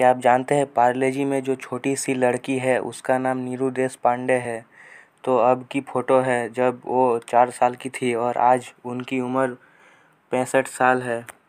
क्या आप जानते हैं पार्ले जी में जो छोटी सी लड़की है उसका नाम नीरू पांडे है तो अब की फ़ोटो है जब वो चार साल की थी और आज उनकी उम्र पैंसठ साल है